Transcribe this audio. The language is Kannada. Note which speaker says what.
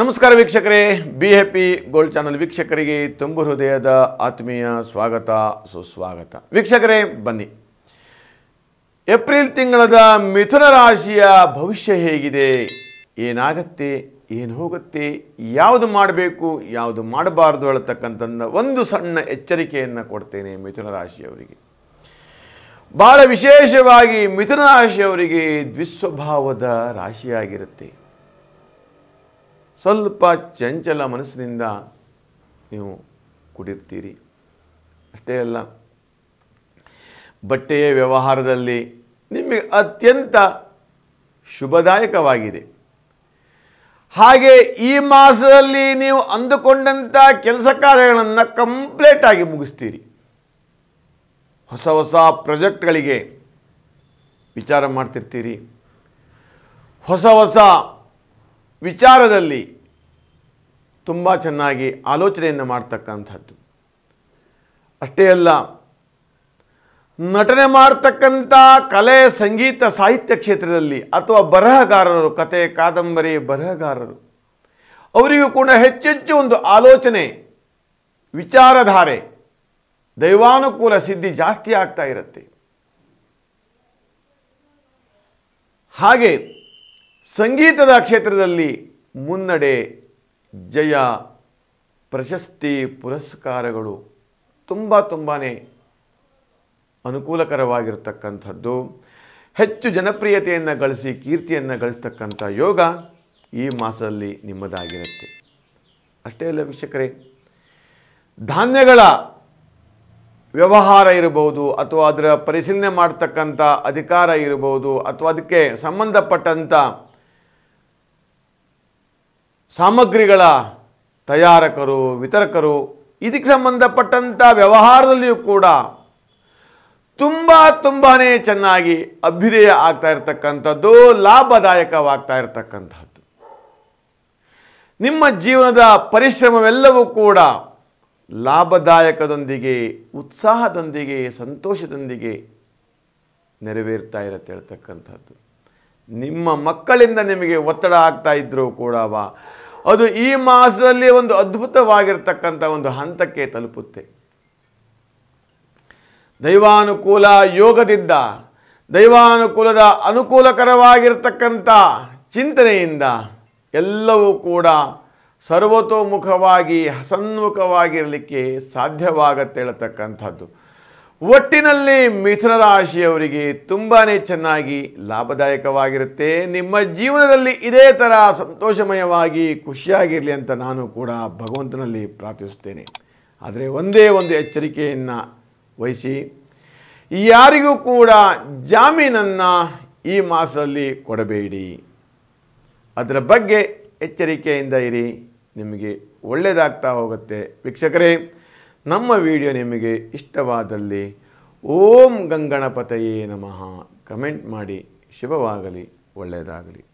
Speaker 1: ನಮಸ್ಕಾರ ವೀಕ್ಷಕರೇ ಬಿ ಪಿ ಗೋಲ್ಡ್ ಚಾನಲ್ ವೀಕ್ಷಕರಿಗೆ ತುಂಬು ಹೃದಯದ ಆತ್ಮೀಯ ಸ್ವಾಗತ ಸುಸ್ವಾಗತ ವೀಕ್ಷಕರೇ ಬನ್ನಿ ಏಪ್ರಿಲ್ ತಿಂಗಳದ ಮಿಥುನ ರಾಶಿಯ ಭವಿಷ್ಯ ಹೇಗಿದೆ ಏನಾಗತ್ತೆ ಏನು ಹೋಗುತ್ತೆ ಯಾವುದು ಮಾಡಬೇಕು ಯಾವುದು ಮಾಡಬಾರ್ದು ಹೇಳ್ತಕ್ಕಂಥ ಒಂದು ಸಣ್ಣ ಎಚ್ಚರಿಕೆಯನ್ನು ಕೊಡ್ತೇನೆ ಮಿಥುನ ರಾಶಿಯವರಿಗೆ ಭಾಳ ವಿಶೇಷವಾಗಿ ಮಿಥುನ ರಾಶಿಯವರಿಗೆ ದ್ವಿಸ್ವಭಾವದ ರಾಶಿಯಾಗಿರುತ್ತೆ ಸ್ವಲ್ಪ ಚಂಚಲ ಮನಸ್ಸಿನಿಂದ ನೀವು ಕುಡಿರ್ತೀರಿ ಅಷ್ಟೇ ಅಲ್ಲ ಬಟ್ಟೆಯ ವ್ಯವಹಾರದಲ್ಲಿ ನಿಮಗೆ ಅತ್ಯಂತ ಶುಭದಾಯಕವಾಗಿದೆ ಹಾಗೆ ಈ ಮಾಸದಲ್ಲಿ ನೀವು ಅಂದುಕೊಂಡಂಥ ಕೆಲಸ ಕಾರ್ಯಗಳನ್ನು ಕಂಪ್ಲೀಟಾಗಿ ಮುಗಿಸ್ತೀರಿ ಹೊಸ ಹೊಸ ಪ್ರಾಜೆಕ್ಟ್ಗಳಿಗೆ ವಿಚಾರ ಮಾಡ್ತಿರ್ತೀರಿ ಹೊಸ ಹೊಸ ವಿಚಾರದಲ್ಲಿ ತುಂಬ ಚೆನ್ನಾಗಿ ಆಲೋಚನೆಯನ್ನು ಮಾಡ್ತಕ್ಕಂಥದ್ದು ಅಷ್ಟೇ ಅಲ್ಲ ನಟನೆ ಮಾಡ್ತಕ್ಕಂಥ ಕಲೆ ಸಂಗೀತ ಸಾಹಿತ್ಯ ಕ್ಷೇತ್ರದಲ್ಲಿ ಅಥವಾ ಬರಹಗಾರರು ಕತೆ ಕಾದಂಬರಿ ಬರಹಗಾರರು ಅವರಿಗೂ ಕೂಡ ಹೆಚ್ಚೆಚ್ಚು ಒಂದು ಆಲೋಚನೆ ವಿಚಾರಧಾರೆ ದೈವಾನುಕೂಲ ಸಿದ್ಧಿ ಜಾಸ್ತಿ ಆಗ್ತಾ ಇರುತ್ತೆ ಹಾಗೆ ಸಂಗೀತದ ಕ್ಷೇತ್ರದಲ್ಲಿ ಮುನ್ನಡೆ ಜಯ ಪ್ರಶಸ್ತಿ ಪುರಸ್ಕಾರಗಳು ತುಂಬ ತುಂಬಾ ಅನುಕೂಲಕರವಾಗಿರ್ತಕ್ಕಂಥದ್ದು ಹೆಚ್ಚು ಜನಪ್ರಿಯತೆಯನ್ನು ಗಳಿಸಿ ಕೀರ್ತಿಯನ್ನು ಗಳಿಸ್ತಕ್ಕಂಥ ಯೋಗ ಈ ಮಾಸದಲ್ಲಿ ನಿಮ್ಮದಾಗಿರುತ್ತೆ ಅಷ್ಟೇ ಅಲ್ಲ ವೀಕ್ಷಕರೇ ಧಾನ್ಯಗಳ ವ್ಯವಹಾರ ಇರಬಹುದು ಅಥವಾ ಅದರ ಪರಿಶೀಲನೆ ಮಾಡ್ತಕ್ಕಂಥ ಅಧಿಕಾರ ಇರಬಹುದು ಅಥವಾ ಅದಕ್ಕೆ ಸಂಬಂಧಪಟ್ಟಂಥ ಸಾಮಗ್ರಿಗಳ ತಯಾರಕರು ವಿತರಕರು ಇದಕ್ಕೆ ಸಂಬಂಧಪಟ್ಟಂಥ ವ್ಯವಹಾರದಲ್ಲಿಯೂ ಕೂಡ ತುಂಬ ತುಂಬಾ ಚೆನ್ನಾಗಿ ಅಭ್ಯುದಯ ಆಗ್ತಾ ಇರತಕ್ಕಂಥದ್ದು ಲಾಭದಾಯಕವಾಗ್ತಾ ಇರತಕ್ಕಂಥದ್ದು ನಿಮ್ಮ ಜೀವನದ ಪರಿಶ್ರಮವೆಲ್ಲವೂ ಕೂಡ ಲಾಭದಾಯಕದೊಂದಿಗೆ ಉತ್ಸಾಹದೊಂದಿಗೆ ಸಂತೋಷದೊಂದಿಗೆ ನೆರವೇರ್ತಾ ಇರತ್ತೆ ಹೇಳ್ತಕ್ಕಂಥದ್ದು ನಿಮ್ಮ ಮಕ್ಕಳಿಂದ ನಿಮಗೆ ಒತ್ತಡ ಆಗ್ತಾ ಇದ್ದರೂ ಕೂಡ ಅದು ಈ ಮಾಸದಲ್ಲಿ ಒಂದು ಅದ್ಭುತವಾಗಿರ್ತಕ್ಕಂಥ ಒಂದು ಹಂತಕ್ಕೆ ತಲುಪುತ್ತೆ ದೈವಾನುಕೂಲ ಯೋಗದಿಂದ ದೈವಾನುಕೂಲದ ಅನುಕೂಲಕರವಾಗಿರ್ತಕ್ಕಂಥ ಚಿಂತನೆಯಿಂದ ಎಲ್ಲವೂ ಕೂಡ ಸರ್ವತೋಮುಖವಾಗಿ ಹಸನ್ಮುಖವಾಗಿರಲಿಕ್ಕೆ ಸಾಧ್ಯವಾಗತ್ತೆ ಹೇಳತಕ್ಕಂಥದ್ದು ಒಟ್ಟಿನಲ್ಲಿ ಮಿಥುನ ರಾಶಿಯವರಿಗೆ ತುಂಬಾ ಚೆನ್ನಾಗಿ ಲಾಭದಾಯಕವಾಗಿರುತ್ತೆ ನಿಮ್ಮ ಜೀವನದಲ್ಲಿ ಇದೇ ಥರ ಸಂತೋಷಮಯವಾಗಿ ಖುಷಿಯಾಗಿರಲಿ ಅಂತ ನಾನು ಕೂಡ ಭಗವಂತನಲ್ಲಿ ಪ್ರಾರ್ಥಿಸುತ್ತೇನೆ ಆದರೆ ಒಂದೇ ಒಂದು ಎಚ್ಚರಿಕೆಯನ್ನು ವಹಿಸಿ ಯಾರಿಗೂ ಕೂಡ ಜಾಮೀನನ್ನು ಈ ಮಾಸದಲ್ಲಿ ಕೊಡಬೇಡಿ ಅದರ ಬಗ್ಗೆ ಎಚ್ಚರಿಕೆಯಿಂದ ಇರಿ ನಿಮಗೆ ಒಳ್ಳೆಯದಾಗ್ತಾ ಹೋಗುತ್ತೆ ವೀಕ್ಷಕರೇ ನಮ್ಮ ವಿಡಿಯೋ ನಿಮಗೆ ಇಷ್ಟವಾದಲ್ಲಿ ಓಂ ಗಂಗಣಪತಯೇ ನಮಃ ಕಮೆಂಟ್ ಮಾಡಿ ಶುಭವಾಗಲಿ ಒಳ್ಳೆಯದಾಗಲಿ